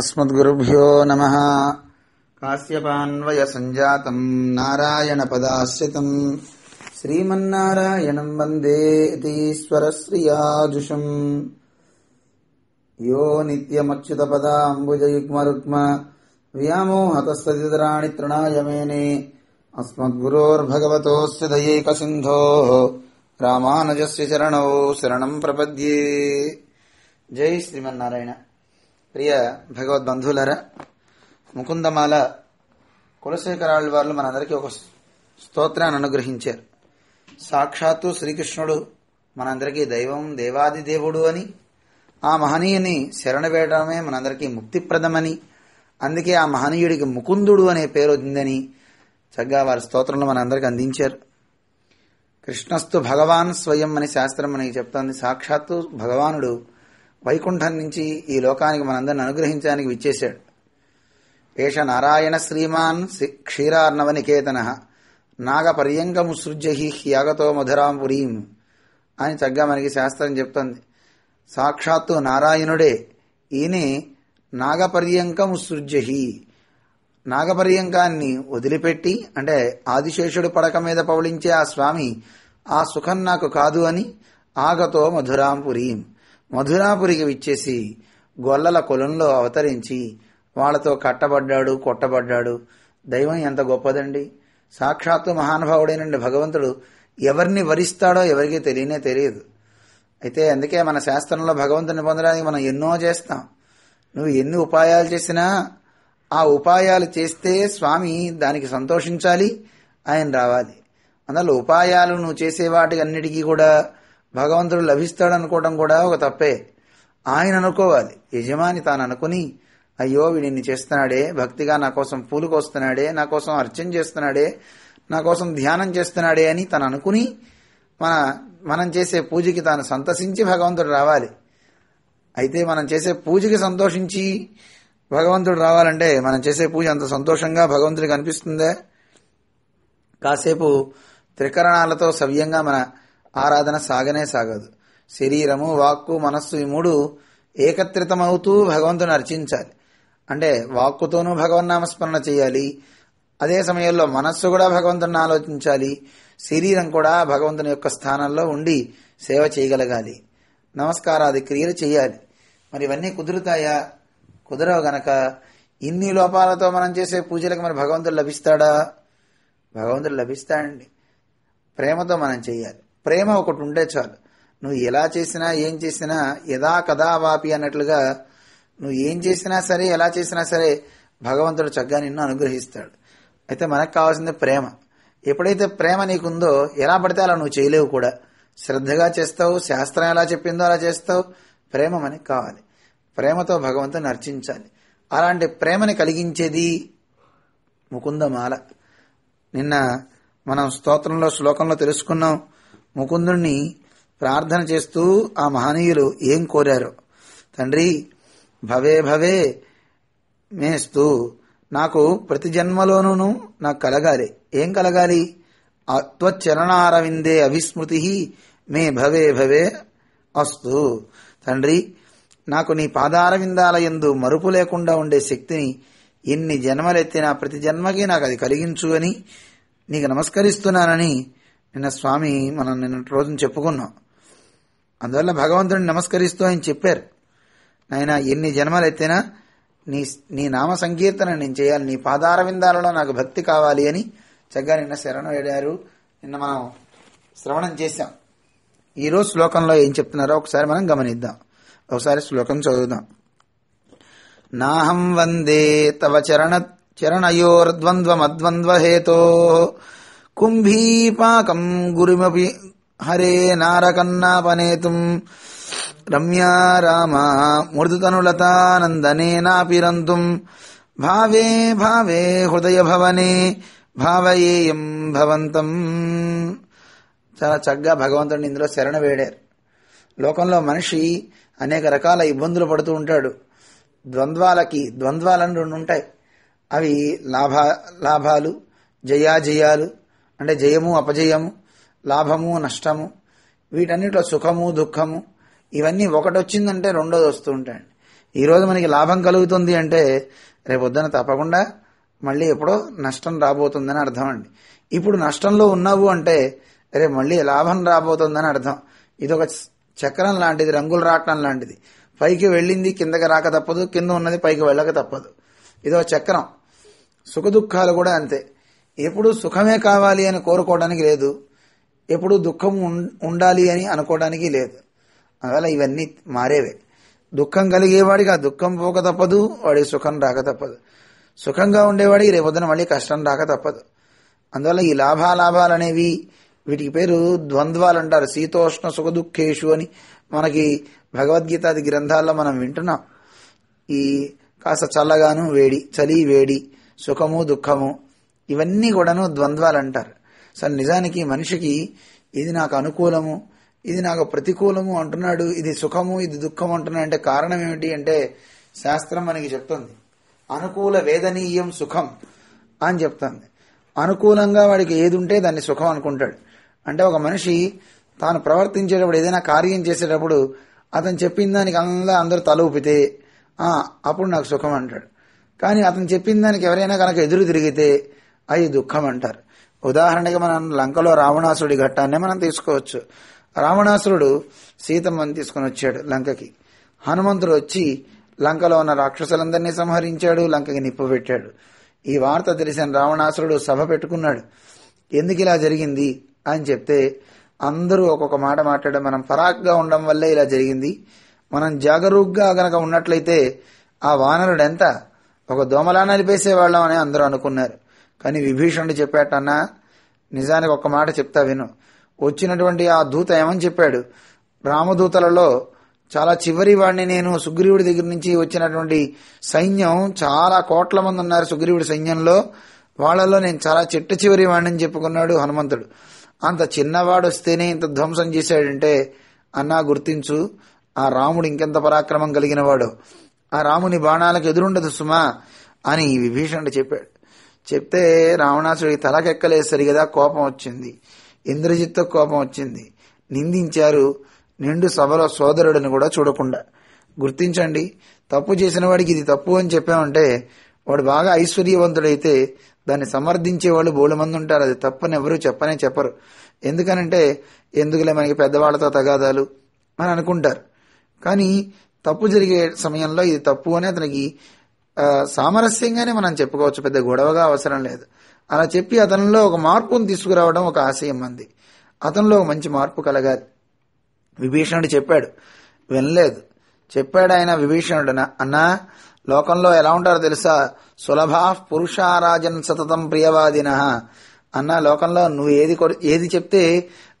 अस्मद्गुरुभ्यो नमः कास्यपान्वयसञ्जातम् नारायणपदाश्रितम् श्रीमन्नारायणम् वन्दे यतीश्वरश्रियाजुषम् यो नित्यमच्युतपदाम्बुजयुग्मरुक्म व्यामोहतस्तदितराणि तृणाय मेने अस्मद्गुरोर्भगवतोऽस्य दयैकसिन्धोः रामानुजस्य चरणौ शरणम् प्रपद्ये జై శ్రీమన్నారాయణ ప్రియ భగవద్బంధువులరా ముకుందమాల కులశేఖరాళ్ళ వాళ్ళు మనందరికీ ఒక స్తోత్రాన్ని అనుగ్రహించారు సాక్షాత్తు శ్రీకృష్ణుడు మనందరికీ దైవం దేవాది దేవుడు అని ఆ మహనీయుని శరణ వేయడమే మనందరికీ ముక్తిప్రదమని అందుకే ఆ మహనీయుడికి ముకుందుడు అనే పేరు వచ్చిందని చక్కగా వారి స్తోత్రంలో మనందరికీ అందించారు కృష్ణస్తు భగవాన్ స్వయం అని శాస్త్రం మనకి చెప్తోంది సాక్షాత్తు భగవానుడు వైకుంఠం నుంచి ఈ లోకానికి మనందరిని అనుగ్రహించడానికి విచ్చేశాడు ఏష నారాయణ శ్రీమాన్ క్షీరార్ణవ నికేతన నాగపర్యంగముసృజ్యహి యాగతో మధురాం పురీం అని చక్కగా మనకి శాస్త్రం చెప్తుంది సాక్షాత్తు నారాయణుడే ఈయనే నాగపర్యంకముసృజ్యహి నాగపర్యంకాన్ని వదిలిపెట్టి అంటే ఆదిశేషుడు పడక మీద పవళించే ఆ స్వామి ఆ సుఖం నాకు కాదు అని ఆగతో మధురాం పురీం మధురాపురికి విచ్చేసి గొల్లల కులంలో అవతరించి వాళ్లతో కట్టబడ్డాడు కొట్టబడ్డాడు దైవం ఎంత గొప్పదండి సాక్షాత్తు మహానుభావుడైనండి భగవంతుడు ఎవరిని వరిస్తాడో ఎవరికీ తెలియనే తెలియదు అయితే అందుకే మన శాస్త్రంలో భగవంతుని పొందడానికి మనం ఎన్నో చేస్తాం నువ్వు ఎన్ని ఉపాయాలు చేసినా ఆ ఉపాయాలు చేస్తే స్వామి దానికి సంతోషించాలి ఆయన రావాలి అందులో ఉపాయాలు నువ్వు చేసే వాటి అన్నిటికీ కూడా భగవంతుడు లభిస్తాడు అనుకోవడం కూడా ఒక తప్పే ఆయన అనుకోవాలి యజమాని తాను అనుకుని అయ్యో వీడిని చేస్తున్నాడే భక్తిగా నా కోసం పూలు కోస్తున్నాడే నా కోసం అర్చన చేస్తున్నాడే నా కోసం ధ్యానం చేస్తున్నాడే అని తను అనుకుని మన మనం చేసే పూజకి తాను సంతసించి భగవంతుడు రావాలి అయితే మనం చేసే పూజకి సంతోషించి భగవంతుడు రావాలంటే మనం చేసే పూజ అంత సంతోషంగా భగవంతుడికి అనిపిస్తుందే కాసేపు త్రికరణాలతో సవ్యంగా మన ఆరాధన సాగనే సాగదు శరీరము వాక్కు మనస్సు ఈ మూడు ఏకత్రితమవుతూ భగవంతుని అర్చించాలి అంటే వాక్కుతోనూ భగవన్ నామస్మరణ చేయాలి అదే సమయంలో మనస్సు కూడా భగవంతుని ఆలోచించాలి శరీరం కూడా భగవంతుని యొక్క స్థానంలో ఉండి సేవ చేయగలగాలి నమస్కారాది క్రియలు చేయాలి మరి ఇవన్నీ కుదురుతాయా కుదరవు గనక ఇన్ని లోపాలతో మనం చేసే పూజలకు మరి భగవంతుడు లభిస్తాడా భగవంతుడు లభిస్తాడండి ప్రేమతో మనం చేయాలి ప్రేమ ఒకటి ఉంటే చాలు నువ్వు ఎలా చేసినా ఏం చేసినా యథా కదా వాపి అన్నట్లుగా నువ్వు ఏం చేసినా సరే ఎలా చేసినా సరే భగవంతుడు చక్కగా నిన్ను అనుగ్రహిస్తాడు అయితే మనకు కావాల్సింది ప్రేమ ఎప్పుడైతే ప్రేమ నీకుందో ఎలా పడితే అలా నువ్వు చేయలేవు కూడా శ్రద్ధగా చేస్తావు శాస్త్రం ఎలా చెప్పిందో అలా చేస్తావు ప్రేమ మనకి కావాలి ప్రేమతో భగవంతుని అర్చించాలి అలాంటి ప్రేమని కలిగించేది ముకుందమాల నిన్న మనం స్తోత్రంలో శ్లోకంలో తెలుసుకున్నాం ముకుందుణ్ణి ప్రార్థన చేస్తూ ఆ మహనీయులు ఏం కోరారు తండ్రి భవే భవే మేస్తూ నాకు ప్రతి జన్మలోనూ నాకు కలగాలి ఏం కలగాలి అత్వచరణారవిందే అవిస్మృతి మే భవే భవే అస్తు తండ్రి నాకు నీ పాదారవిందాల ఎందు మరుపు లేకుండా ఉండే శక్తిని ఇన్ని జన్మలెత్తినా ప్రతి జన్మకి నాకు అది కలిగించు అని నీకు నమస్కరిస్తున్నానని నిన్న స్వామి మనం నిన్న రోజున చెప్పుకున్నాం అందువల్ల భగవంతుడిని నమస్కరిస్తూ ఆయన చెప్పారు నాయన ఎన్ని జన్మలైతేనా నీ నీ నామ సంకీర్తన నేను చేయాలి నీ పాదార విందాలలో నాకు భక్తి కావాలి అని చక్కగా నిన్న శరణం వేడారు నిన్న మనం శ్రవణం చేశాం ఈరోజు శ్లోకంలో ఏం చెప్తున్నారో ఒకసారి మనం గమనిద్దాం ఒకసారి శ్లోకం చదువుదాం నాహం వందే తవ చరణ హేతో కుంభీపాకం గురిమపి హరే నారకన్నాపనేతుం రమ్యా రామ మృదుతనులతానందనేనాపిరంతుం భావే భావే హృదయ భవనే భావయేయం భవంతం చాలా చక్కగా భగవంతుడిని ఇందులో శరణ వేడారు లోకంలో మనిషి అనేక రకాల ఇబ్బందులు పడుతూ ఉంటాడు ద్వంద్వాలకి ద్వంద్వాలను రెండు ఉంటాయి అవి లాభా లాభాలు జయాజయాలు అంటే జయము అపజయము లాభము నష్టము వీటన్నిటిలో సుఖము దుఃఖము ఇవన్నీ ఒకటి వచ్చిందంటే రెండోది వస్తూ ఉంటాయండి ఈరోజు మనకి లాభం కలుగుతుంది అంటే రేపొద్దున తప్పకుండా మళ్ళీ ఎప్పుడో నష్టం రాబోతుందని అర్థం అండి ఇప్పుడు నష్టంలో ఉన్నావు అంటే రేపు మళ్ళీ లాభం రాబోతుందని అర్థం ఇదొక చక్రం లాంటిది రంగులు రావటం లాంటిది పైకి వెళ్ళింది కిందకి రాక తప్పదు కింద ఉన్నది పైకి వెళ్ళక తప్పదు ఇదో చక్రం సుఖదుఖాలు కూడా అంతే ఎప్పుడు సుఖమే కావాలి అని కోరుకోవడానికి లేదు ఎప్పుడు దుఃఖం ఉండాలి అని అనుకోవడానికి లేదు అందువల్ల ఇవన్నీ మారేవే దుఃఖం కలిగేవాడికి ఆ దుఃఖం పోక తప్పదు వాడికి సుఖం రాక తప్పదు సుఖంగా ఉండేవాడికి రేపొద్దున మళ్ళీ కష్టం రాక తప్పదు అందువల్ల ఈ లాభాలాభాలు అనేవి వీటికి పేరు ద్వంద్వాలు అంటారు శీతోష్ణ సుఖ దుఃఖేషు అని మనకి భగవద్గీతాది గ్రంథాల్లో మనం వింటున్నాం ఈ కాస్త చల్లగాను వేడి చలి వేడి సుఖము దుఃఖము ఇవన్నీ కూడాను ద్వంద్వాలు అంటారు సో నిజానికి మనిషికి ఇది నాకు అనుకూలము ఇది నాకు ప్రతికూలము అంటున్నాడు ఇది సుఖము ఇది దుఃఖం అంటున్నాడు అంటే కారణం ఏమిటి అంటే శాస్త్రం మనకి చెప్తుంది అనుకూల వేదనీయం సుఖం అని చెప్తుంది అనుకూలంగా వాడికి ఏది ఉంటే దాన్ని సుఖం అనుకుంటాడు అంటే ఒక మనిషి తాను ప్రవర్తించేటప్పుడు ఏదైనా కార్యం చేసేటప్పుడు అతను చెప్పిన దానికి అందరూ అందరూ తల ఊపితే అప్పుడు నాకు సుఖం అంటాడు కానీ అతను చెప్పిన దానికి ఎవరైనా కనుక ఎదురు తిరిగితే అది దుఃఖం అంటారు ఉదాహరణకి మనం లంకలో రావణాసురుడి ఘట్టాన్ని మనం తీసుకోవచ్చు రావణాసురుడు సీతమ్మని తీసుకుని వచ్చాడు లంకకి హనుమంతుడు వచ్చి లంకలో ఉన్న రాక్షసులందరినీ సంహరించాడు లంకకి నిప్పు పెట్టాడు ఈ వార్త తెలిసిన రావణాసురుడు సభ పెట్టుకున్నాడు ఎందుకు ఇలా జరిగింది అని చెప్తే అందరూ ఒక్కొక్క మాట మాట్లాడడం మనం పరాక్గా ఉండడం వల్లే ఇలా జరిగింది మనం జాగరూక్గా గనక ఉన్నట్లయితే ఆ వానరుడు ఎంత ఒక దోమలా నలిపేసేవాళ్ళం అని అందరూ అనుకున్నారు కానీ విభీషణుడు చెప్పాటన్నా నిజానికి ఒక్క మాట చెప్తా విను వచ్చినటువంటి ఆ దూత ఏమని చెప్పాడు రామదూతలలో చాలా చివరి వాడిని నేను సుగ్రీవుడి దగ్గర నుంచి వచ్చినటువంటి సైన్యం చాలా కోట్ల మంది ఉన్నారు సుగ్రీవుడి సైన్యంలో వాళ్లలో నేను చాలా చెట్ట చివరి వాడిని చెప్పుకున్నాడు హనుమంతుడు అంత చిన్నవాడు వస్తేనే ఇంత ధ్వంసం చేశాడంటే అన్నా గుర్తించు ఆ రాముడు ఇంకెంత పరాక్రమం కలిగినవాడు ఆ రాముని బాణాలకు ఎదురుండదు సుమా అని విభీషణుడు చెప్పాడు చెప్తే రావణాసుడికి తలకెక్కలేసరి కదా కోపం వచ్చింది ఇంద్రజిత్తో కోపం వచ్చింది నిందించారు నిండు సభలో సోదరుడిని కూడా చూడకుండా గుర్తించండి తప్పు చేసిన వాడికి ఇది తప్పు అని చెప్పామంటే వాడు బాగా ఐశ్వర్యవంతుడైతే దాన్ని సమర్థించే వాళ్ళు బోలమంది ఉంటారు అది తప్పని ఎవరు చెప్పనే చెప్పరు ఎందుకనంటే ఎందుకులే మనకి పెద్దవాళ్ళతో తగాదాలు అని అనుకుంటారు కానీ తప్పు జరిగే సమయంలో ఇది తప్పు అని అతనికి సామరస్యంగానే మనం చెప్పుకోవచ్చు పెద్ద గొడవగా అవసరం లేదు అలా చెప్పి అతనిలో ఒక మార్పును తీసుకురావడం ఒక ఆశయం మంది అతనిలో మంచి మార్పు కలగాలి విభీషణుడు చెప్పాడు వినలేదు చెప్పాడు ఆయన విభీషణుడు అన్నా లోకంలో ఎలా ఉంటారో తెలుసా సులభా పురుషారాజన్ సతతం ప్రియవాదిన అన్న లోకంలో నువ్వు ఏది ఏది చెప్తే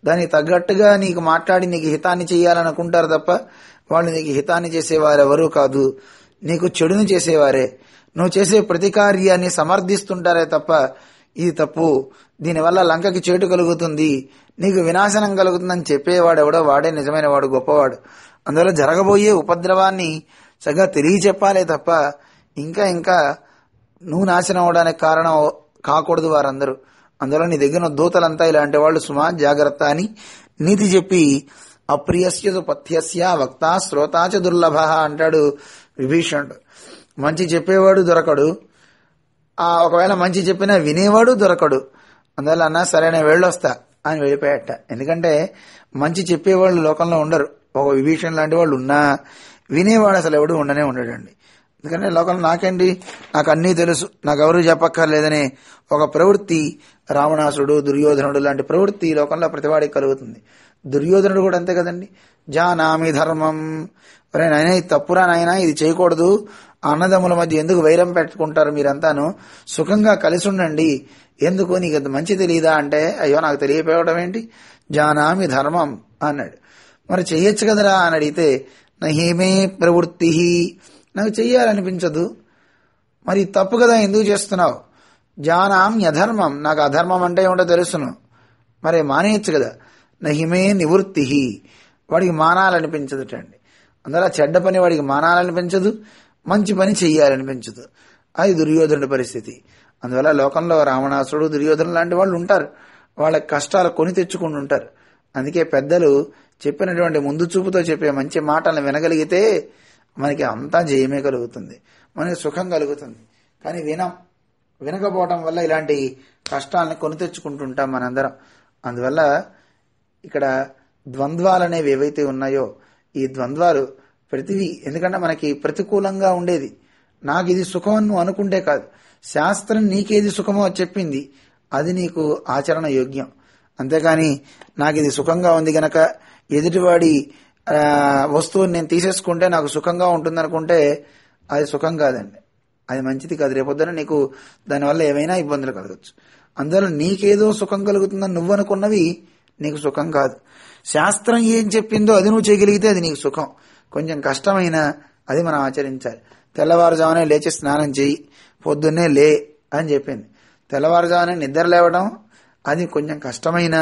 దానికి తగ్గట్టుగా నీకు మాట్లాడి నీకు హితాన్ని చేయాలనుకుంటారు తప్ప వాళ్ళు నీకు హితాన్ని చేసేవారు ఎవరూ కాదు నీకు చెడును చేసేవారే నువ్వు చేసే ప్రతి కార్యాన్ని సమర్థిస్తుంటారే తప్ప ఇది తప్పు దీనివల్ల లంకకి చేటు కలుగుతుంది నీకు వినాశనం కలుగుతుందని చెప్పేవాడెవడో వాడే నిజమైన వాడు గొప్పవాడు అందువల్ల జరగబోయే ఉపద్రవాన్ని చక్కగా తెలియచెప్పాలే తప్ప ఇంకా ఇంకా నువ్వు నాశనం అవడానికి కారణం కాకూడదు వారందరూ అందులో నీ దగ్గర దూతలంతా ఇలాంటి వాళ్ళు సుమా జాగ్రత్త అని నీతి చెప్పి అప్రియస్య పథ్యస్య వక్త శ్రోతాచ దుర్లభ అంటాడు విభీషణుడు మంచి చెప్పేవాడు దొరకడు ఆ ఒకవేళ మంచి చెప్పినా వినేవాడు దొరకడు అందువల్ల అన్నా సరే నేను వెళ్ళొస్తా అని వెళ్ళిపోయాట ఎందుకంటే మంచి చెప్పేవాళ్ళు లోకంలో ఉండరు ఒక విభీషణ లాంటి వాళ్ళు ఉన్నా వినేవాడు అసలు ఎవడు ఉండనే ఉండడండి ఎందుకంటే లోకంలో నాకండి నాకు అన్నీ తెలుసు నాకు ఎవరు చెప్పక్కర్లేదనే ఒక ప్రవృత్తి రావణాసుడు దుర్యోధనుడు లాంటి ప్రవృత్తి లోకంలో ప్రతివాడికి కలుగుతుంది దుర్యోధనుడు కూడా అంతే కదండి జానామి ధర్మం ఒరే నాయన ఇది తప్పురా నాయన ఇది చేయకూడదు అన్నదమ్ముల మధ్య ఎందుకు వైరం పెట్టుకుంటారు మీరంతాను సుఖంగా కలిసి ఉండండి ఎందుకు నీకు అది మంచి తెలియదా అంటే అయ్యో నాకు తెలియపోవడం ఏంటి జానామి ధర్మం అన్నాడు మరి చెయ్యొచ్చు కదరా అని అడిగితే నహిమే ప్రవృత్తి నాకు చెయ్యాలనిపించదు మరి తప్పు కదా ఎందుకు చేస్తున్నావు జానామ్యధర్మం నాకు అధర్మం అంటే ఏమిటో తెలుసును మరి మానేయచ్చు కదా నహిమే నివృత్తి వాడికి మానాలనిపించదు అండి అందువల్ల చెడ్డ పని వాడికి మానాలనిపించదు మంచి పని చెయ్యాలనిపించదు అది దుర్యోధనుడి పరిస్థితి అందువల్ల లోకంలో రావణాసుడు దుర్యోధన లాంటి వాళ్ళు ఉంటారు వాళ్ళ కష్టాలు కొని తెచ్చుకుని ఉంటారు అందుకే పెద్దలు చెప్పినటువంటి ముందు చూపుతో చెప్పే మంచి మాటలను వినగలిగితే మనకి అంతా జయమే కలుగుతుంది మనకి సుఖం కలుగుతుంది కానీ వినం వినకపోవటం వల్ల ఇలాంటి కష్టాలను కొని తెచ్చుకుంటుంటాం మనందరం అందువల్ల ఇక్కడ ద్వంద్వాలనేవి ఏవైతే ఉన్నాయో ఈ ద్వంద్వాలు ప్రతిదీ ఎందుకంటే మనకి ప్రతికూలంగా ఉండేది నాకు ఇది సుఖం నువ్వు అనుకుంటే కాదు శాస్త్రం నీకేది సుఖమో చెప్పింది అది నీకు ఆచరణ యోగ్యం అంతేగాని నాకు ఇది సుఖంగా ఉంది గనక ఎదుటివాడి వస్తువుని నేను తీసేసుకుంటే నాకు సుఖంగా ఉంటుంది అనుకుంటే అది సుఖం కాదండి అది మంచిది కాదు రేపొద్దున నీకు దానివల్ల ఏమైనా ఇబ్బందులు కలగచ్చు అందువల్ల నీకేదో సుఖం కలుగుతుందని నువ్వు అనుకున్నవి నీకు సుఖం కాదు శాస్త్రం ఏం చెప్పిందో అది నువ్వు చేయగలిగితే అది నీకు సుఖం కొంచెం కష్టమైనా అది మనం ఆచరించాలి తెల్లవారుజామునే లేచి స్నానం చేయి పొద్దున్నే లే అని చెప్పింది తెల్లవారుజామునే నిద్ర లేవడం అది కొంచెం కష్టమైన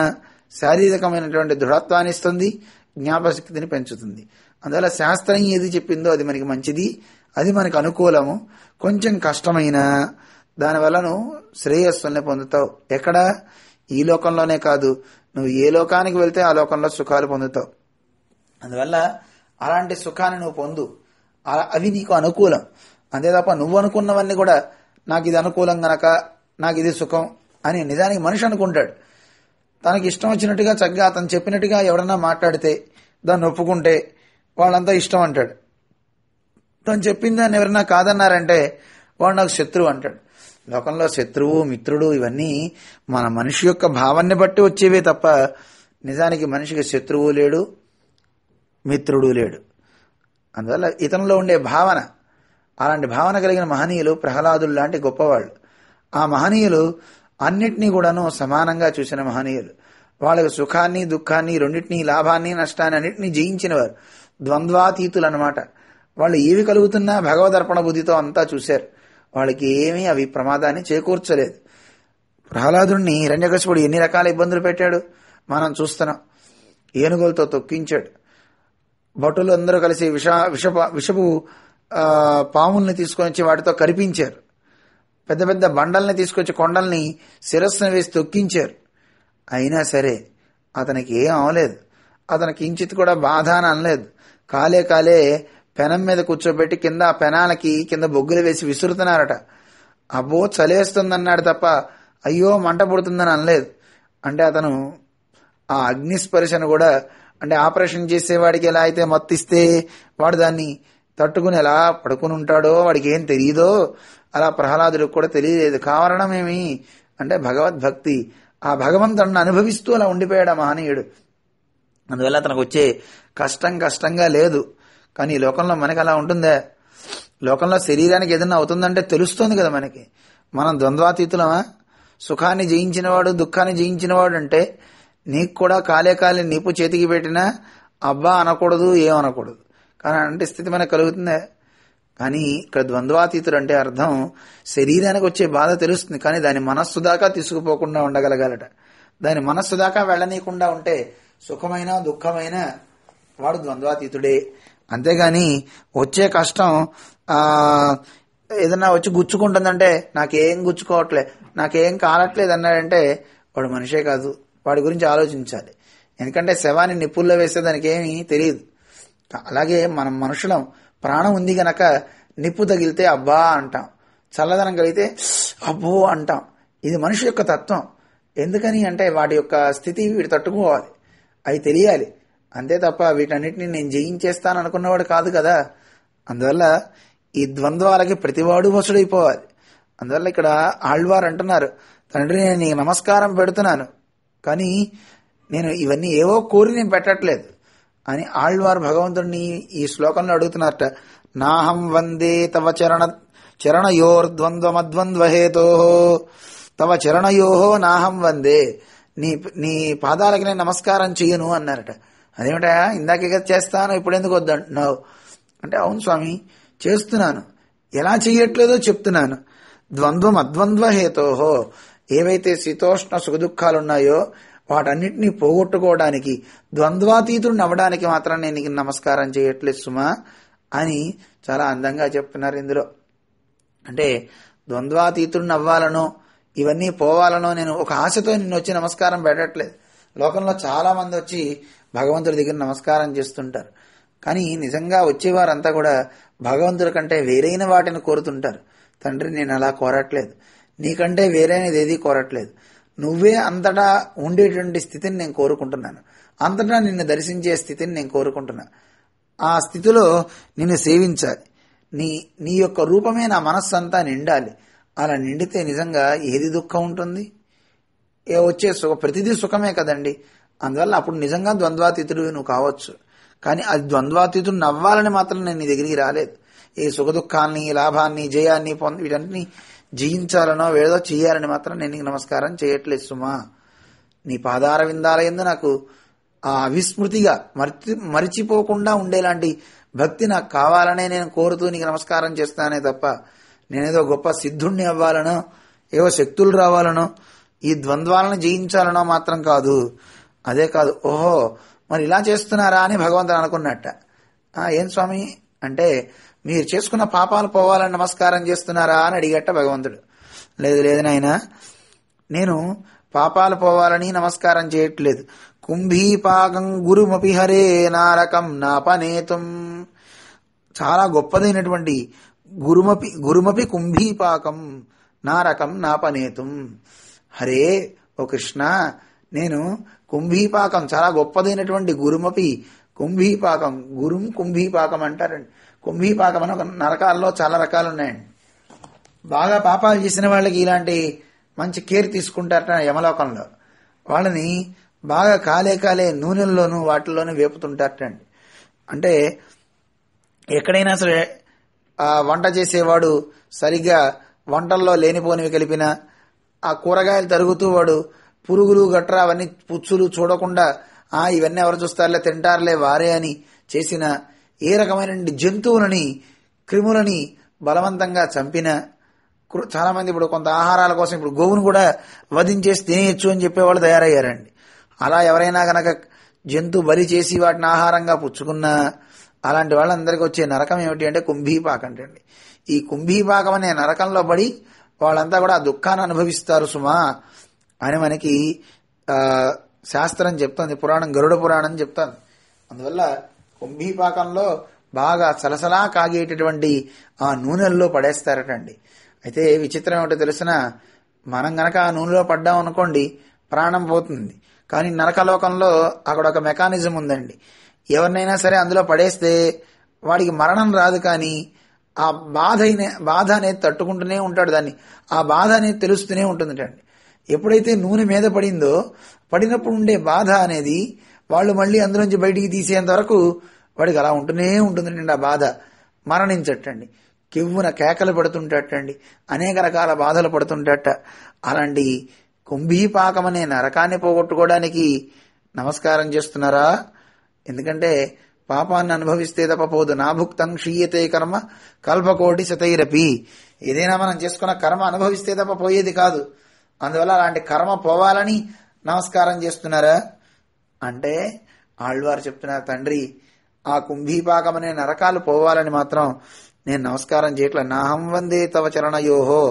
శారీరకమైనటువంటి దృఢత్వాన్ని ఇస్తుంది జ్ఞాపశక్తిని పెంచుతుంది అందువల్ల శాస్త్రం ఏది చెప్పిందో అది మనకి మంచిది అది మనకు అనుకూలము కొంచెం కష్టమైన దానివల్ల నువ్వు శ్రేయస్సుల్ని పొందుతావు ఎక్కడ ఈ లోకంలోనే కాదు నువ్వు ఏ లోకానికి వెళ్తే ఆ లోకంలో సుఖాలు పొందుతావు అందువల్ల అలాంటి సుఖాన్ని నువ్వు పొందు అవి నీకు అనుకూలం అంతే తప్ప నువ్వు అనుకున్నవన్నీ కూడా నాకు ఇది అనుకూలం గనక నాకు ఇది సుఖం అని నిజానికి మనిషి అనుకుంటాడు తనకి ఇష్టం వచ్చినట్టుగా చక్కగా అతను చెప్పినట్టుగా ఎవడన్నా మాట్లాడితే దాన్ని ఒప్పుకుంటే వాళ్ళంతా ఇష్టం అంటాడు తను చెప్పింది దాన్ని ఎవరైనా కాదన్నారంటే వాడు నాకు శత్రువు అంటాడు లోకంలో శత్రువు మిత్రుడు ఇవన్నీ మన మనిషి యొక్క భావాన్ని బట్టి వచ్చేవే తప్ప నిజానికి మనిషికి శత్రువు లేడు మిత్రుడు లేడు అందువల్ల ఇతనిలో ఉండే భావన అలాంటి భావన కలిగిన మహనీయులు ప్రహ్లాదులు లాంటి గొప్పవాళ్ళు ఆ మహనీయులు అన్నిటినీ కూడాను సమానంగా చూసిన మహనీయులు వాళ్ళకి సుఖాన్ని దుఃఖాన్ని రెండింటినీ లాభాన్ని నష్టాన్ని అన్నింటినీ వారు ద్వంద్వాతీతులు అనమాట వాళ్ళు ఏవి కలుగుతున్నా భగవదర్పణ బుద్ధితో అంతా చూశారు వాళ్ళకి ఏమీ అవి ప్రమాదాన్ని చేకూర్చలేదు ప్రహ్లాదుణ్ణి హిరణ్యకశపుడు ఎన్ని రకాల ఇబ్బందులు పెట్టాడు మనం చూస్తున్నాం ఏనుగులతో తొక్కించాడు భటులు అందరూ కలిసి విష విషప విషపు పాముల్ని తీసుకొని వచ్చి వాటితో కరిపించారు పెద్ద పెద్ద బండల్ని తీసుకొచ్చి కొండల్ని శిరస్సును వేసి తొక్కించారు అయినా సరే అతనికి ఏం అవలేదు అతనికి కించిత్ కూడా బాధ అని అనలేదు కాలే కాలే పెనం మీద కూర్చోబెట్టి కింద ఆ పెనాలకి కింద బొగ్గులు వేసి విసురుతున్నారట అబ్బో చలేస్తుందన్నాడు తప్ప అయ్యో మంట పుడుతుందని అనలేదు అంటే అతను ఆ అగ్నిస్పర్శను కూడా అంటే ఆపరేషన్ చేసేవాడికి ఎలా అయితే మత్తిస్తే వాడు దాన్ని తట్టుకుని ఎలా పడుకుని ఉంటాడో వాడికి ఏం తెలియదో అలా ప్రహ్లాదుడికి కూడా తెలియలేదు కారణమేమి అంటే భగవద్భక్తి ఆ భగవంతుడిని అనుభవిస్తూ అలా ఉండిపోయాడు మహనీయుడు అందువల్ల అతనికి వచ్చే కష్టం కష్టంగా లేదు కానీ ఈ లోకంలో మనకి అలా ఉంటుందే లోకంలో శరీరానికి ఏదైనా అవుతుందంటే తెలుస్తుంది కదా మనకి మనం ద్వంద్వాతీతులమా సుఖాన్ని జయించినవాడు దుఃఖాన్ని జయించినవాడు అంటే నీకు కూడా కాలే కాలే నీపు చేతికి పెట్టినా అబ్బా అనకూడదు ఏమనకూడదు కానీ అంటే స్థితి మనకు కలుగుతుందే కానీ ఇక్కడ ద్వంద్వాతీతుడు అంటే అర్థం శరీరానికి వచ్చే బాధ తెలుస్తుంది కానీ దాని మనస్సు దాకా తీసుకుపోకుండా ఉండగలగాలట దాని మనస్సు దాకా వెళ్ళనీయకుండా ఉంటే సుఖమైన దుఃఖమైన వాడు ద్వంద్వాతీతుడే అంతేగాని వచ్చే కష్టం ఏదన్నా వచ్చి గుచ్చుకుంటుందంటే నాకేం గుచ్చుకోవట్లే నాకేం కాలట్లేదు అన్నాడంటే వాడు మనిషే కాదు వాడి గురించి ఆలోచించాలి ఎందుకంటే శవాన్ని నిప్పుల్లో వేస్తే దానికి ఏమి తెలియదు అలాగే మనం మనుషులం ప్రాణం ఉంది గనక నిప్పు తగిలితే అబ్బా అంటాం చల్లదనం కలిగితే అబ్బో అంటాం ఇది మనిషి యొక్క తత్వం ఎందుకని అంటే వాటి యొక్క స్థితి వీడు తట్టుకోవాలి అవి తెలియాలి అంతే తప్ప వీటన్నిటిని నేను జయించేస్తాను అనుకున్నవాడు కాదు కదా అందువల్ల ఈ ద్వంద్వాలకి ప్రతివాడు వసుడైపోవాలి అందువల్ల ఇక్కడ ఆళ్వారు అంటున్నారు తండ్రి నేను నీకు నమస్కారం పెడుతున్నాను కానీ నేను ఇవన్నీ ఏవో కోరి నేను పెట్టట్లేదు అని ఆళ్వారు భగవంతుడిని ఈ శ్లోకంలో అడుగుతున్నారట నాహం వందే తవ చరణ చరణయోర్ద్వంద్వమద్వంద్వహేతో తవ చరణయోహో నాహం వందే నీ నీ పాదాలకి నేను నమస్కారం చేయను అన్నారట అదేమిటా ఇందాక ఇక చేస్తాను ఇప్పుడు ఎందుకు వద్దంటున్నావు అంటే అవును స్వామి చేస్తున్నాను ఎలా చెయ్యట్లేదో చెప్తున్నాను ద్వంద్వం అద్వంద్వ హేతోహో ఏవైతే శీతోష్ణ దుఃఖాలున్నాయో వాటన్నిటినీ పోగొట్టుకోవడానికి ద్వంద్వాతీతుడు అవ్వడానికి మాత్రం నేను నమస్కారం చేయట్లేదు సుమా అని చాలా అందంగా చెప్తున్నారు ఇందులో అంటే ద్వంద్వాతీతుడు అవ్వాలనో ఇవన్నీ పోవాలనో నేను ఒక ఆశతో నిన్ను వచ్చి నమస్కారం పెట్టట్లేదు లోకంలో చాలా మంది వచ్చి భగవంతుడి దగ్గర నమస్కారం చేస్తుంటారు కానీ నిజంగా వచ్చేవారంతా కూడా భగవంతుడి కంటే వేరైన వాటిని కోరుతుంటారు తండ్రి నేను అలా కోరట్లేదు నీకంటే వేరైనది ఏది కోరట్లేదు నువ్వే అంతటా ఉండేటువంటి స్థితిని నేను కోరుకుంటున్నాను అంతటా నిన్ను దర్శించే స్థితిని నేను కోరుకుంటున్నాను ఆ స్థితిలో నిన్ను సేవించాలి నీ నీ యొక్క రూపమే నా మనస్సు అంతా నిండాలి అలా నిండితే నిజంగా ఏది దుఃఖం ఉంటుంది ఏ వచ్చే సుఖ ప్రతిదీ సుఖమే కదండి అందువల్ల అప్పుడు నిజంగా ద్వంద్వాతీతుడు నువ్వు కావచ్చు కానీ అది ద్వంద్వాతీతుడు నవ్వాలని మాత్రం నేను నీ దగ్గరికి రాలేదు ఈ దుఃఖాన్ని లాభాన్ని జయాన్ని పొంది వీటన్నిటిని జయించాలనో ఏదో చేయాలని మాత్రం నేను నీకు నమస్కారం చేయట్లేదు సుమా నీ పాదార విందాలయందు నాకు ఆ అవిస్మృతిగా మరిచి మరిచిపోకుండా ఉండేలాంటి భక్తి నాకు కావాలనే నేను కోరుతూ నీకు నమస్కారం చేస్తానే తప్ప నేనేదో గొప్ప సిద్ధుణ్ణి అవ్వాలనో ఏవో శక్తులు రావాలనో ఈ ద్వంద్వాలను జయించాలనో మాత్రం కాదు అదే కాదు ఓహో మరి ఇలా చేస్తున్నారా అని భగవంతుడు అనుకున్నట్ట ఏం స్వామి అంటే మీరు చేసుకున్న పాపాలు పోవాలని నమస్కారం చేస్తున్నారా అని అడిగట భగవంతుడు లేదు లేదు నాయన నేను పాపాలు పోవాలని నమస్కారం చేయట్లేదు కుంభీపాకం గురుమపి హరే నారకం నాపనేతం చాలా గొప్పదైనటువంటి గురుమపి గురుమపి కుంభీపాకం నారకం నాపనేతం హరే ఓ కృష్ణ నేను కుంభీపాకం చాలా గొప్పదైనటువంటి గురుమపి కుంభీపాకం గురుం కుంభీపాకం అంటారండి కుంభీపాకం అని ఒక నరకాల్లో చాలా రకాలు ఉన్నాయండి బాగా పాపాలు చేసిన వాళ్ళకి ఇలాంటి మంచి కేర్ తీసుకుంటారట యమలోకంలో వాళ్ళని బాగా కాలే కాలే నూనెల్లోనూ వాటిల్లోనూ వేపుతుంటారటండి అంటే ఎక్కడైనా సరే ఆ వంట చేసేవాడు సరిగ్గా వంటల్లో లేనిపోనివి కలిపిన ఆ కూరగాయలు తరుగుతూ వాడు పురుగులు గట్రా అవన్నీ పుచ్చులు చూడకుండా ఆ ఇవన్నీ ఎవరు చూస్తారులే తింటారులే వారే అని చేసిన ఏ రకమైన జంతువులని క్రిములని బలవంతంగా చంపిన చాలా మంది ఇప్పుడు కొంత ఆహారాల కోసం ఇప్పుడు గోవును కూడా వధించేసి తినేయచ్చు అని చెప్పేవాళ్ళు తయారయ్యారండి అలా ఎవరైనా గనక జంతు బలి చేసి వాటిని ఆహారంగా పుచ్చుకున్న అలాంటి వాళ్ళందరికీ వచ్చే నరకం ఏమిటి అంటే కుంభీపాకం అండి ఈ కుంభీపాకం అనే నరకంలో పడి వాళ్ళంతా కూడా ఆ దుఃఖాన్ని అనుభవిస్తారు సుమా అని మనకి శాస్త్రం చెప్తుంది పురాణం గరుడ పురాణం చెప్తాను అందువల్ల కుంభీపాకంలో బాగా సలసలా కాగేటటువంటి ఆ నూనెల్లో పడేస్తారటండి అయితే విచిత్రం ఏమిటో తెలిసిన మనం గనక ఆ నూనెలో పడ్డాం అనుకోండి ప్రాణం పోతుంది కానీ నరకలోకంలో అక్కడ ఒక మెకానిజం ఉందండి ఎవరినైనా సరే అందులో పడేస్తే వాడికి మరణం రాదు కానీ ఆ బాధ బాధ అనేది తట్టుకుంటూనే ఉంటాడు దాన్ని ఆ బాధ అనేది తెలుస్తూనే ఉంటుంది అండి ఎప్పుడైతే నూనె మీద పడిందో పడినప్పుడు ఉండే బాధ అనేది వాళ్ళు మళ్ళీ అందులోంచి బయటికి తీసేంత వరకు వాడికి అలా ఉంటూనే ఉంటుందండి ఆ బాధ మరణించటండి కెవ్వున కేకలు పెడుతుంటటండి అనేక రకాల బాధలు పడుతుంటట అలాంటి కుంభీపాకం అనే నరకాన్ని పోగొట్టుకోవడానికి నమస్కారం చేస్తున్నారా ఎందుకంటే పాపాన్ని అనుభవిస్తే తప్పపోదు నాభుక్తం క్షీయతే కర్మ కల్పకోటి శతైరపి ఏదైనా మనం చేసుకున్న కర్మ అనుభవిస్తే తప్ప పోయేది కాదు అందువల్ల అలాంటి కర్మ పోవాలని నమస్కారం చేస్తున్నారా అంటే ఆళ్ళవారు చెప్తున్నారు తండ్రి ఆ కుంభీపాకం అనే నరకాలు పోవాలని మాత్రం నేను నమస్కారం చేయట్లే నాహం వందే తవ చరణయోహో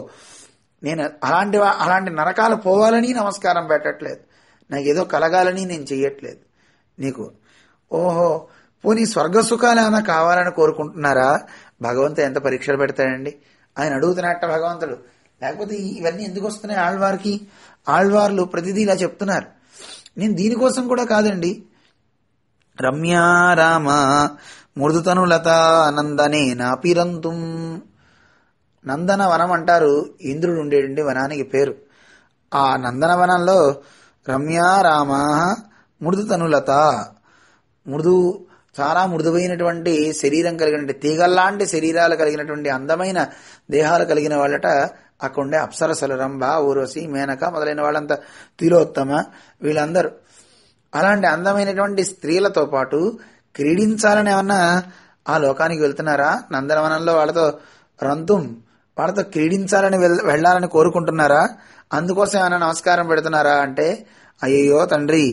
నేను అలాంటి అలాంటి నరకాలు పోవాలని నమస్కారం పెట్టట్లేదు నాకు ఏదో కలగాలని నేను చెయ్యట్లేదు నీకు ఓహో పోనీ స్వర్గ సుఖాలు ఏమైనా కావాలని కోరుకుంటున్నారా భగవంతు ఎంత పరీక్షలు పెడతాడండి ఆయన అడుగుతున్నట్ట భగవంతుడు లేకపోతే ఇవన్నీ ఎందుకు వస్తున్నాయి ఆళ్వార్కి ఆళ్వార్లు ప్రతిదీ ఇలా చెప్తున్నారు నేను దీనికోసం కూడా కాదండి రమ్యా రామ మృదుతనులత నందనే నాపిరంతుం నందన వనం అంటారు ఇంద్రుడు ఉండేటండి వనానికి పేరు ఆ నందనవనంలో రమ్యా రామ మృదుతనులత మృదు చాలా మృదువైనటువంటి శరీరం కలిగినటువంటి తీగల్లాంటి శరీరాలు కలిగినటువంటి అందమైన దేహాలు కలిగిన వాళ్ళట అక్కడుండే అప్సరసలు రంభ ఊరసి మేనక మొదలైన వాళ్ళంతా తిలోత్తమ వీళ్ళందరూ అలాంటి అందమైనటువంటి స్త్రీలతో పాటు క్రీడించాలని ఏమన్నా ఆ లోకానికి వెళ్తున్నారా నందనవనంలో వాళ్ళతో రంతుం వాళ్ళతో క్రీడించాలని వెళ్ళాలని కోరుకుంటున్నారా అందుకోసం ఏమైనా నమస్కారం పెడుతున్నారా అంటే అయ్యో తండ్రి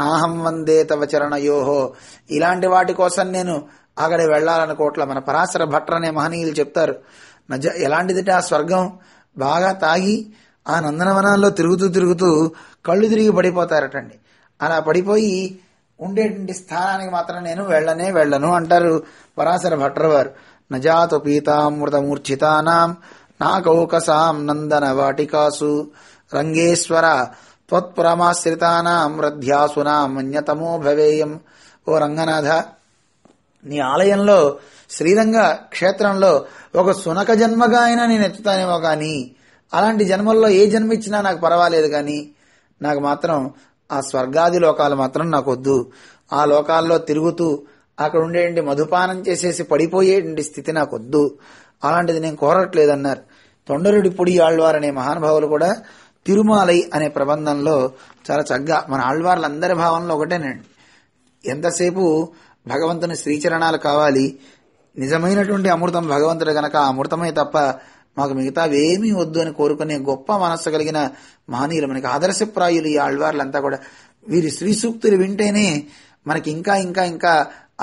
నాహం వందే తవ చరణయోహో ఇలాంటి వాటి కోసం నేను అక్కడ వెళ్ళాలనుకోవట్ల మన పరాశర భట్ట అనే మహనీయులు చెప్తారు ఎలాంటిదిట ఆ స్వర్గం బాగా తాగి ఆ నందనవనంలో తిరుగుతూ తిరుగుతూ కళ్ళు తిరిగి పడిపోతారటండి అలా పడిపోయి ఉండేటువంటి స్థానానికి మాత్రం నేను వెళ్ళనే వెళ్ళను అంటారు పరాశర భట్టర్ వారు నజాత పీతామృతమూర్ఛితానాం నాకౌకసాం నందన వాటికాసు రంగేశ్వర త్వత్పురమాశ్రితానాం రథ్యాసునాం అన్యతమో భవేయం ఓ రంగనాథ నీ ఆలయంలో శ్రీరంగ క్షేత్రంలో ఒక సునక జన్మగా అయినా నేను ఎత్తుతానేమో కానీ అలాంటి జన్మల్లో ఏ జన్మ ఇచ్చినా నాకు పర్వాలేదు కానీ నాకు మాత్రం ఆ స్వర్గాది లోకాలు మాత్రం నాకొద్దు ఆ లోకాల్లో తిరుగుతూ అక్కడ ఉండేటువంటి మధుపానం చేసేసి పడిపోయేటువంటి స్థితి నాకు వద్దు అలాంటిది నేను కోరట్లేదన్నారు తొండరుడి పొడి ఆళ్వారనే మహానుభావులు కూడా తిరుమాలై అనే ప్రబంధంలో చాలా చక్కగా మన ఆళ్వార్లందరి భావనలో ఒకటేనండి ఎంతసేపు భగవంతుని శ్రీచరణాలు కావాలి నిజమైనటువంటి అమృతం భగవంతుడు గనక అమృతమే తప్ప మాకు మిగతావేమీ వద్దు అని కోరుకునే గొప్ప మనస్సు కలిగిన మహనీయులు మనకి ఆదర్శప్రాయులు ఈ ఆళ్వార్లంతా కూడా వీరి శ్రీ సూక్తులు వింటేనే మనకి ఇంకా ఇంకా ఇంకా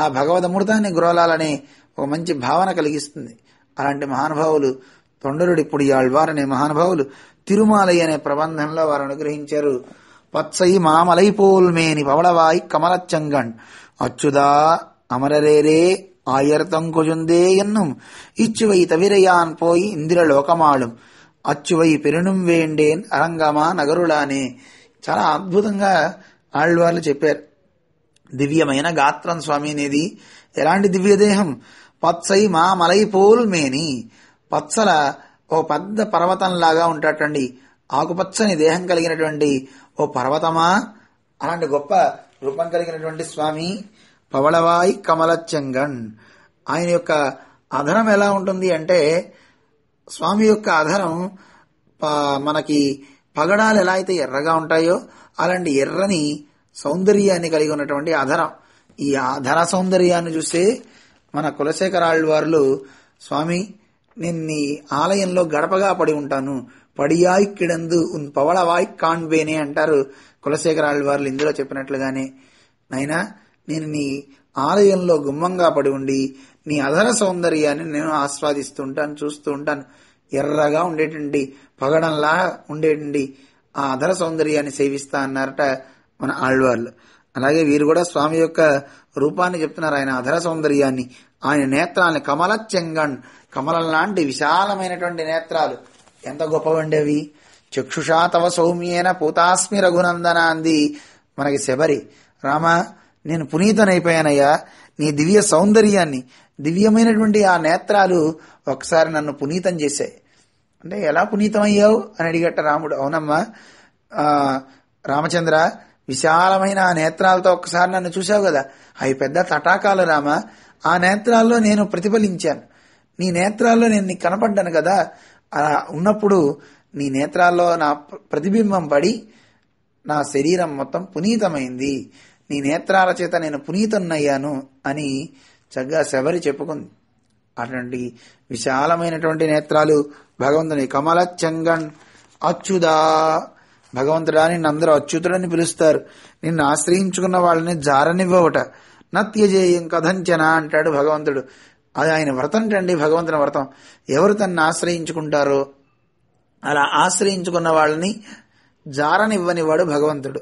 ఆ అమృతాన్ని గురాలని ఒక మంచి భావన కలిగిస్తుంది అలాంటి మహానుభావులు తొండరుడు ఇప్పుడు ఈ అనే మహానుభావులు తిరుమాలయ్య అనే ప్రబంధంలో వారు అనుగ్రహించారు పచ్చై మామలై పోల్మేని పవళవాయి కమలచ్చంగణ్ అచ్చుదా అమరరేరే ஆயர்த்தங்குஜுந்தே என்னும் இச்சுவை தவிரையான் போய் ఇంద్రలోకమాళం అచ్చువై పెరుణుం వేండేన్ అరంగమా నగరులానే చాలా అద్భుతంగా ఆళ్వార్లు చెప్పారు దివ్యమైన గాత్రం స్వామి అనేది ఎలాంటి దివ్యదేహం పత్సై మా మలై పోల్ మేని పత్సల ఓ పెద్ద పర్వతంలాగా ఉంటాటండి ఆకుపచ్చని దేహం కలిగినటువంటి ఓ పర్వతమా అలాంటి గొప్ప రూపం కలిగినటువంటి స్వామి పవళవాయి కమలచంగన్ ఆయన యొక్క అధరం ఎలా ఉంటుంది అంటే స్వామి యొక్క అధరం మనకి పగడాలు ఎలా అయితే ఎర్రగా ఉంటాయో అలాంటి ఎర్రని సౌందర్యాన్ని కలిగి ఉన్నటువంటి అధరం ఈ అధర సౌందర్యాన్ని చూస్తే మన కులశేఖరాళ్ళు వారు స్వామి నేను నీ ఆలయంలో గడపగా పడి ఉంటాను పడియాయి కిడందు పవళవాయి కాన్వేనే అంటారు కులశేఖరాళ్ళు వారు ఇందులో చెప్పినట్లుగానే నైనా నేను నీ ఆలయంలో గుమ్మంగా పడి ఉండి నీ అధర సౌందర్యాన్ని నేను ఆస్వాదిస్తూ ఉంటాను చూస్తూ ఉంటాను ఎర్రగా ఉండేటండి పగడంలా ఉండేటండి ఆ అధర సౌందర్యాన్ని సేవిస్తా అన్నారట మన ఆళ్వార్లు అలాగే వీరు కూడా స్వామి యొక్క రూపాన్ని చెప్తున్నారు ఆయన అధర సౌందర్యాన్ని ఆయన నేత్రాలని కమల చెంగన్ కమలం లాంటి విశాలమైనటువంటి నేత్రాలు ఎంత గొప్పవండి అవి చక్షుషా తవ సౌమ్యేన పూతాస్మి రఘునందన అంది మనకి శబరి రామ నేను పునీతనైపోయానయ్యా నీ దివ్య సౌందర్యాన్ని దివ్యమైనటువంటి ఆ నేత్రాలు ఒకసారి నన్ను పునీతం చేశాయి అంటే ఎలా పునీతమయ్యావు అని అడిగట రాముడు అవునమ్మా రామచంద్ర విశాలమైన ఆ నేత్రాలతో ఒక్కసారి నన్ను చూశావు కదా అవి పెద్ద తటాకాలు రామ ఆ నేత్రాల్లో నేను ప్రతిఫలించాను నీ నేత్రాల్లో నేను నీకు కనపడ్డాను కదా అలా ఉన్నప్పుడు నీ నేత్రాల్లో నా ప్రతిబింబం పడి నా శరీరం మొత్తం పునీతమైంది నీ నేత్రాల చేత నేను పునీతన్నయ్యాను అని చక్కగా శబరి చెప్పుకుంది అటువంటి విశాలమైనటువంటి నేత్రాలు భగవంతుని కమల చంగన్ అచ్యుదా భగవంతుడా నిన్ను అందరూ అచ్యుతుడని పిలుస్తారు నిన్ను ఆశ్రయించుకున్న వాళ్ళని జారనివ్వవట నత్యజేయం కథంచన అంటాడు భగవంతుడు అది ఆయన వ్రతం అండి భగవంతుని వ్రతం ఎవరు తన్ను ఆశ్రయించుకుంటారో అలా ఆశ్రయించుకున్న వాళ్ళని జారనివ్వనివాడు భగవంతుడు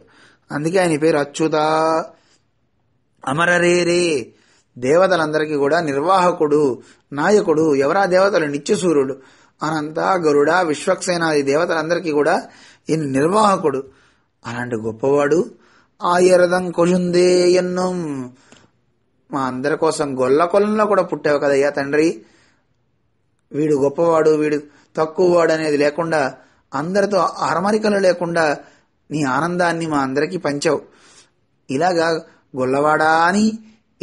అందుకే ఆయన పేరు అచ్యుత అమరరేరే దేవతలందరికీ కూడా నిర్వాహకుడు నాయకుడు ఎవరా దేవతలు నిత్యసూర్యుడు అనంత గరుడ విశ్వక్సేనాది దేవతలందరికీ కూడా ఈయన నిర్వాహకుడు అలాంటి గొప్పవాడు ఆయరదం కొలుందే ఎన్నం మా అందరి కోసం గొల్ల కొలంలో కూడా పుట్టావు కదయ్యా తండ్రి వీడు గొప్పవాడు వీడు తక్కువవాడు అనేది లేకుండా అందరితో అరమరికలు లేకుండా నీ ఆనందాన్ని మా అందరికీ పంచావు ఇలాగా గొల్లవాడా అని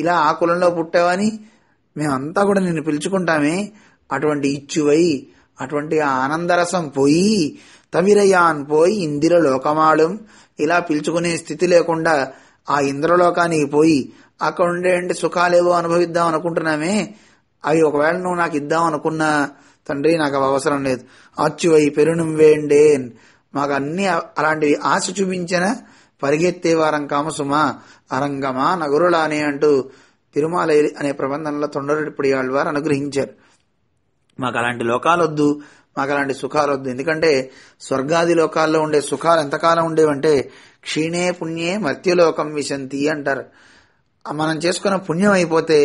ఇలా ఆ కులంలో పుట్టావని మేమంతా కూడా నిన్ను పిలుచుకుంటామే అటువంటి ఇచ్చువై అటువంటి ఆనందరసం పోయి తమిరయాన్ పోయి ఇందిర లోకమాళం ఇలా పిలుచుకునే స్థితి లేకుండా ఆ ఇంద్రలోకానికి పోయి అక్కడ ఉండేంటి సుఖాలేవో అనుభవిద్దాం అనుకుంటున్నామే అవి ఒకవేళ నువ్వు నాకు ఇద్దాం అనుకున్నా తండ్రి నాకు అవసరం లేదు అచ్చువై పెరుణం వేండేన్ మాకు అన్ని అలాంటివి ఆశ చూపించిన పరిగెత్తేవారం కామసుమ అరంగమా అనే అంటూ తిరుమల అనే ప్రబంధంలో తొండరెడ్డిపడి వారు అనుగ్రహించారు మాకు అలాంటి లోకాలొద్దు మాకు అలాంటి సుఖాలు వద్దు ఎందుకంటే స్వర్గాది లోకాల్లో ఉండే సుఖాలు ఎంతకాలం ఉండేవంటే క్షీణే పుణ్యే మర్త్యలోకం విశంతి అంటారు మనం చేసుకున్న పుణ్యం అయిపోతే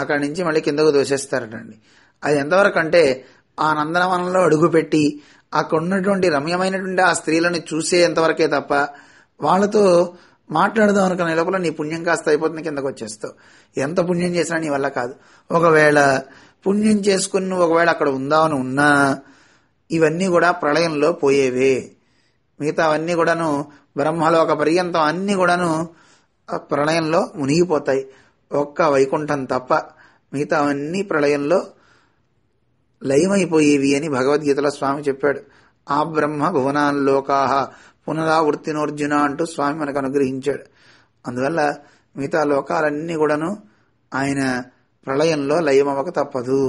అక్కడి నుంచి మళ్ళీ కిందకు దోషేస్తారటండి అది ఎంతవరకు అంటే ఆ నందనవనంలో అడుగుపెట్టి అక్కడ ఉన్నటువంటి రమ్యమైనటువంటి ఆ స్త్రీలను చూసేంతవరకే తప్ప వాళ్ళతో మాట్లాడదాం అనుకునే లోపల నీ పుణ్యం కాస్త అయిపోతుంది కిందకు వచ్చేస్తావు ఎంత పుణ్యం చేసినా నీ వల్ల కాదు ఒకవేళ పుణ్యం చేసుకుని ఒకవేళ అక్కడ ఉందా అని ఉన్నా ఇవన్నీ కూడా ప్రళయంలో పోయేవే మిగతా అవన్నీ కూడాను బ్రహ్మలోక పర్యంతం అన్నీ కూడాను ప్రళయంలో మునిగిపోతాయి ఒక్క వైకుంఠం తప్ప మిగతా అవన్నీ ప్రళయంలో లయమైపోయేవి అని భగవద్గీతలో స్వామి చెప్పాడు ఆ బ్రహ్మ భువనాన్ లోకాహ పునరావృత్తినోర్జున అంటూ స్వామి మనకు అనుగ్రహించాడు అందువల్ల మిగతా లోకాలన్నీ కూడాను ఆయన ప్రళయంలో లయమవ్వక తప్పదు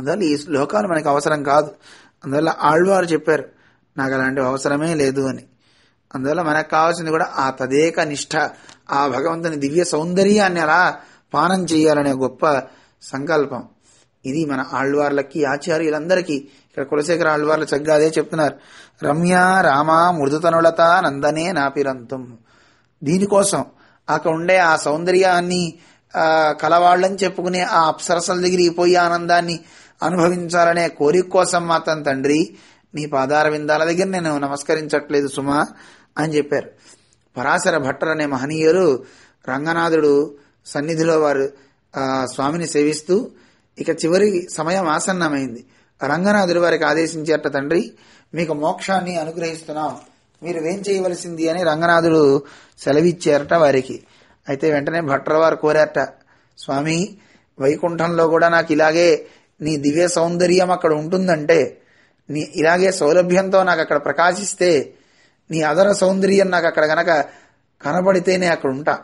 అందువల్ల ఈ లోకాలు మనకు అవసరం కాదు అందువల్ల ఆళ్వారు చెప్పారు నాకు అలాంటి అవసరమే లేదు అని అందువల్ల మనకు కావాల్సింది కూడా ఆ తదేక నిష్ఠ ఆ భగవంతుని దివ్య సౌందర్యాన్ని అలా పానం చేయాలనే గొప్ప సంకల్పం ఇది మన ఆళ్వార్లకి ఆచార్యులందరికీ ఇక్కడ కులశేఖర ఆళ్వార్లు చక్కగా అదే చెప్తున్నారు రమ్య రామ మృదుతనులత నందనే నాపిరంతం దీనికోసం అక్కడ ఉండే ఆ సౌందర్యాన్ని కలవాళ్ళని చెప్పుకునే ఆ అప్సరసల దగ్గర పోయి ఆనందాన్ని అనుభవించాలనే కోరిక కోసం మాత్రం తండ్రి నీ పాదార విందాల దగ్గర నేను నమస్కరించట్లేదు సుమా అని చెప్పారు పరాశర భట్టర్ అనే మహనీయులు రంగనాథుడు సన్నిధిలో వారు స్వామిని సేవిస్తూ ఇక చివరి సమయం ఆసన్నమైంది రంగనాథుడి వారికి ఆదేశించేట తండ్రి మీకు మోక్షాన్ని అనుగ్రహిస్తున్నాం మీరు ఏం చేయవలసింది అని రంగనాథుడు సెలవిచ్చారట వారికి అయితే వెంటనే వారు కోరారట స్వామి వైకుంఠంలో కూడా నాకు ఇలాగే నీ దివ్య సౌందర్యం అక్కడ ఉంటుందంటే నీ ఇలాగే సౌలభ్యంతో నాకు అక్కడ ప్రకాశిస్తే నీ అదర సౌందర్యం నాకు అక్కడ గనక కనబడితేనే అక్కడ ఉంటా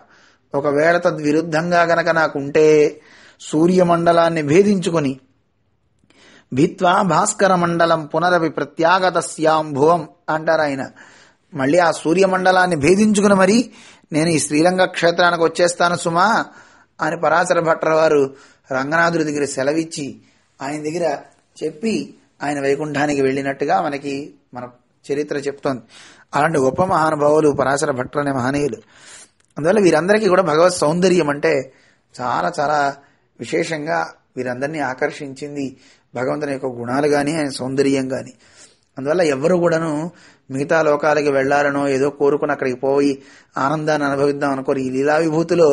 ఒకవేళ తద్విరుద్ధంగా గనక నాకు ఉంటే సూర్యమండలాన్ని భేదించుకొని భిత్వా భాస్కర మండలం పునరవి ప్రత్యాగత శ్యాంభువం అంటారు ఆయన మళ్ళీ ఆ సూర్యమండలాన్ని భేదించుకుని మరి నేను ఈ శ్రీరంగ క్షేత్రానికి వచ్చేస్తాను సుమా అని పరాశర భట్ర వారు రంగనాథుడి దగ్గర సెలవిచ్చి ఆయన దగ్గర చెప్పి ఆయన వైకుంఠానికి వెళ్ళినట్టుగా మనకి మన చరిత్ర చెప్తోంది అలాంటి గొప్ప మహానుభావులు పరాశర భట్ల అనే మహనీయులు అందువల్ల వీరందరికీ కూడా భగవత్ సౌందర్యం అంటే చాలా చాలా విశేషంగా వీరందరినీ ఆకర్షించింది భగవంతుని యొక్క గుణాలు కానీ ఆయన సౌందర్యం కానీ అందువల్ల ఎవరు కూడాను మిగతా లోకాలకి వెళ్లాలనో ఏదో కోరుకుని అక్కడికి పోయి ఆనందాన్ని అనుభవిద్దాం అనుకోరు ఈ లీలా విభూతిలో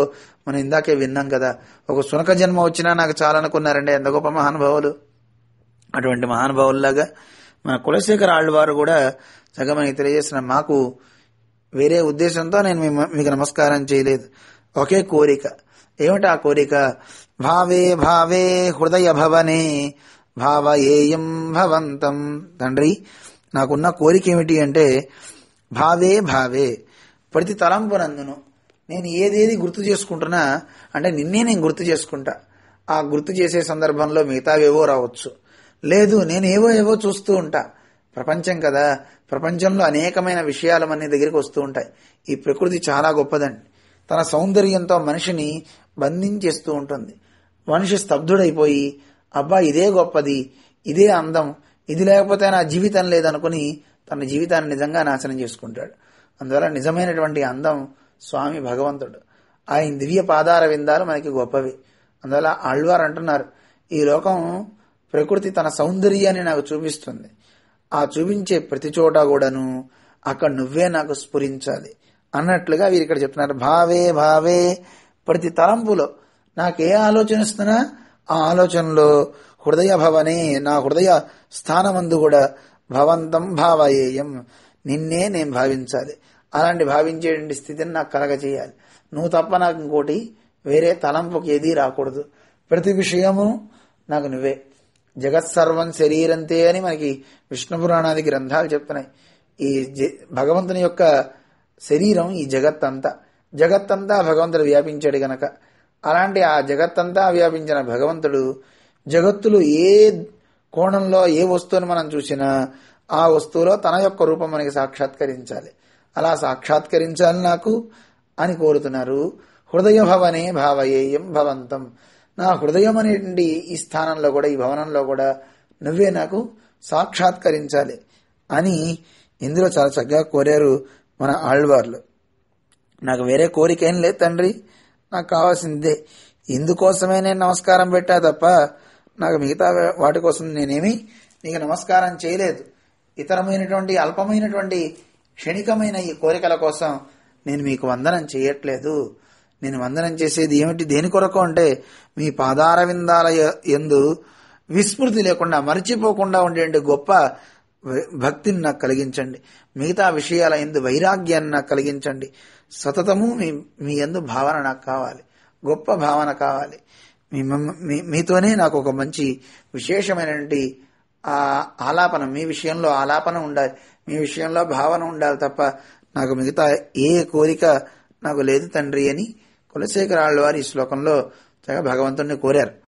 మనం ఇందాకే విన్నాం కదా ఒక సునక జన్మ వచ్చినా నాకు చాలనుకున్నారండి ఎంత గొప్ప మహానుభావులు అటువంటి మహానుభావుల్లాగా మన కులశేఖర ఆళ్ళవారు కూడా సగమని తెలియజేసిన మాకు వేరే ఉద్దేశంతో నేను మీకు నమస్కారం చేయలేదు ఒకే కోరిక ఏమిటి ఆ కోరిక భావే భావే హృదయ భవనే ఏయం భవంతం తండ్రి నాకున్న కోరిక ఏమిటి అంటే భావే భావే ప్రతి తలంపునందును నేను ఏదేది గుర్తు చేసుకుంటున్నా అంటే నిన్నే నేను గుర్తు చేసుకుంటా ఆ గుర్తు చేసే సందర్భంలో మిగతావేవో రావచ్చు లేదు నేను ఏవో ఏవో చూస్తూ ఉంటా ప్రపంచం కదా ప్రపంచంలో అనేకమైన విషయాలు మన దగ్గరికి వస్తూ ఉంటాయి ఈ ప్రకృతి చాలా గొప్పదండి తన సౌందర్యంతో మనిషిని బంధించేస్తూ ఉంటుంది మనిషి స్తబ్దుడైపోయి అబ్బా ఇదే గొప్పది ఇదే అందం ఇది లేకపోతే నా జీవితం లేదనుకుని తన జీవితాన్ని నిజంగా నాశనం చేసుకుంటాడు అందువల్ల నిజమైనటువంటి అందం స్వామి భగవంతుడు ఆయన దివ్య పాదార విందాలు మనకి గొప్పవి అందువల్ల ఆళ్వారు అంటున్నారు ఈ లోకం ప్రకృతి తన సౌందర్యాన్ని నాకు చూపిస్తుంది ఆ చూపించే ప్రతి చోట కూడాను అక్కడ నువ్వే నాకు స్ఫురించాలి అన్నట్లుగా వీరు ఇక్కడ చెప్తున్నారు భావే భావే ప్రతి తలంపులో నాకే ఆలోచన వస్తున్నా ఆ ఆలోచనలో హృదయ భవనే నా హృదయ స్థానమందు కూడా భవంతం భావయేయం నిన్నే నేను భావించాలి అలాంటి భావించేటువంటి స్థితిని నాకు కలగజేయాలి నువ్వు తప్ప నాకు ఇంకోటి వేరే తలంపుకి ఏదీ రాకూడదు ప్రతి విషయము నాకు నువ్వే జగత్సర్వం శరీరంతే అని మనకి విష్ణు పురాణాది గ్రంథాలు చెప్తున్నాయి ఈ భగవంతుని యొక్క శరీరం ఈ జగత్తంతా జగత్తంతా భగవంతుడు వ్యాపించాడు గనక అలాంటి ఆ జగత్తంతా వ్యాపించిన భగవంతుడు జగత్తులు ఏ కోణంలో ఏ వస్తువుని మనం చూసినా ఆ వస్తువులో తన యొక్క రూపం మనకి సాక్షాత్కరించాలి అలా సాక్షాత్కరించాలి నాకు అని కోరుతున్నారు హృదయ భవనే భావయేయం భవంతం నా హృదయం అనేటువంటి ఈ స్థానంలో కూడా ఈ భవనంలో కూడా నువ్వే నాకు సాక్షాత్కరించాలి అని ఇందులో చాలా చక్కగా కోరారు మన ఆళ్వార్లు నాకు వేరే కోరిక ఏం లేదు తండ్రి నాకు కావాల్సిందే ఇందుకోసమే నేను నమస్కారం పెట్టా తప్ప నాకు మిగతా వాటి కోసం నేనేమి నీకు నమస్కారం చేయలేదు ఇతరమైనటువంటి అల్పమైనటువంటి క్షణికమైన ఈ కోరికల కోసం నేను మీకు వందనం చేయట్లేదు నేను వందనం చేసేది ఏమిటి దేని కొరకు అంటే మీ పాదార విందాల ఎందు విస్మృతి లేకుండా మర్చిపోకుండా ఉండే గొప్ప భక్తిని నాకు కలిగించండి మిగతా విషయాల ఎందు వైరాగ్యాన్ని నాకు కలిగించండి సతతము మీ మీ ఎందు భావన నాకు కావాలి గొప్ప భావన కావాలి మీ మీతోనే నాకు ఒక మంచి విశేషమైనటువంటి ఆలాపనం మీ విషయంలో ఆలాపన ఉండాలి మీ విషయంలో భావన ఉండాలి తప్ప నాకు మిగతా ఏ కోరిక నాకు లేదు తండ్రి అని కులశేఖరాళ్ళ వారి ఈ శ్లోకంలో భగవంతుణ్ణి కోరారు